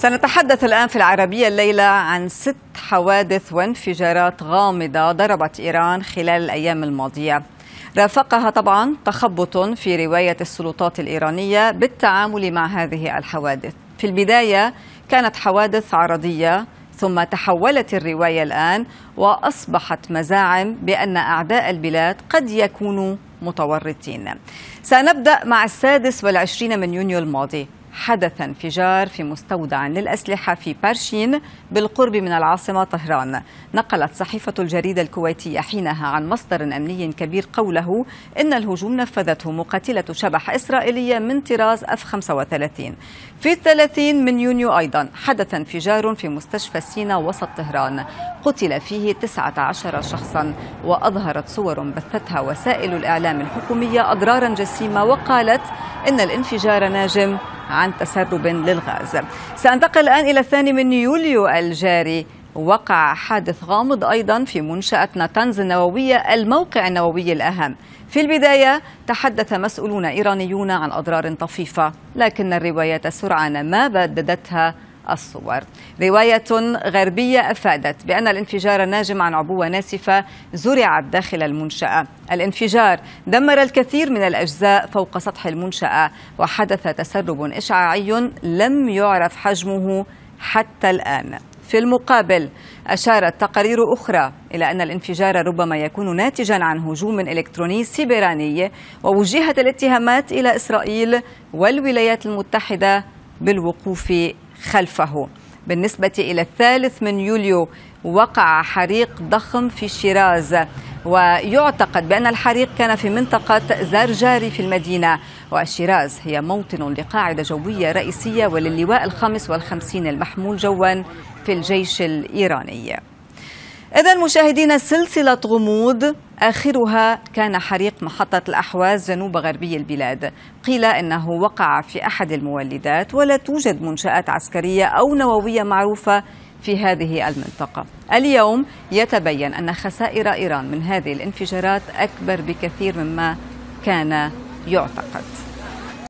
سنتحدث الآن في العربية الليلة عن ست حوادث وانفجارات غامضة ضربت إيران خلال الأيام الماضية رافقها طبعا تخبط في رواية السلطات الإيرانية بالتعامل مع هذه الحوادث في البداية كانت حوادث عرضية ثم تحولت الرواية الآن وأصبحت مزاعم بأن أعداء البلاد قد يكونوا متورطين سنبدأ مع السادس والعشرين من يونيو الماضي حدث انفجار في مستودع للأسلحة في بارشين بالقرب من العاصمة طهران نقلت صحيفة الجريدة الكويتية حينها عن مصدر أمني كبير قوله إن الهجوم نفذته مقاتلة شبح إسرائيلية من طراز F-35 في 30 من يونيو أيضا حدث انفجار في مستشفى سينا وسط طهران قتل فيه 19 شخصا وأظهرت صور بثتها وسائل الإعلام الحكومية أضرارا جسيمة وقالت إن الانفجار ناجم عن تسرب للغاز سأنتقل الآن إلى الثاني من يوليو الجاري وقع حادث غامض أيضا في منشأة نتنز النووية الموقع النووي الأهم في البداية تحدث مسؤولون إيرانيون عن أضرار طفيفة لكن الروايات سرعان ما بددتها الصور رواية غربية أفادت بأن الانفجار الناجم عن عبوة ناسفة زرعت داخل المنشأة الانفجار دمر الكثير من الأجزاء فوق سطح المنشأة وحدث تسرب إشعاعي لم يعرف حجمه حتى الآن في المقابل أشارت تقارير أخرى إلى أن الانفجار ربما يكون ناتجا عن هجوم إلكتروني سيبراني ووجهت الاتهامات إلى إسرائيل والولايات المتحدة بالوقوف خلفه بالنسبة إلى الثالث من يوليو وقع حريق ضخم في شيراز ويعتقد بأن الحريق كان في منطقة زرجاري في المدينة وشيراز هي موطن لقاعدة جوية رئيسية وللواء الخامس والخمسين المحمول جوا في الجيش الإيراني إذا مشاهدينا سلسلة غموض آخرها كان حريق محطة الأحواز جنوب غربي البلاد قيل إنه وقع في أحد المولدات ولا توجد منشآت عسكرية أو نووية معروفة في هذه المنطقة اليوم يتبين أن خسائر إيران من هذه الانفجارات أكبر بكثير مما كان يعتقد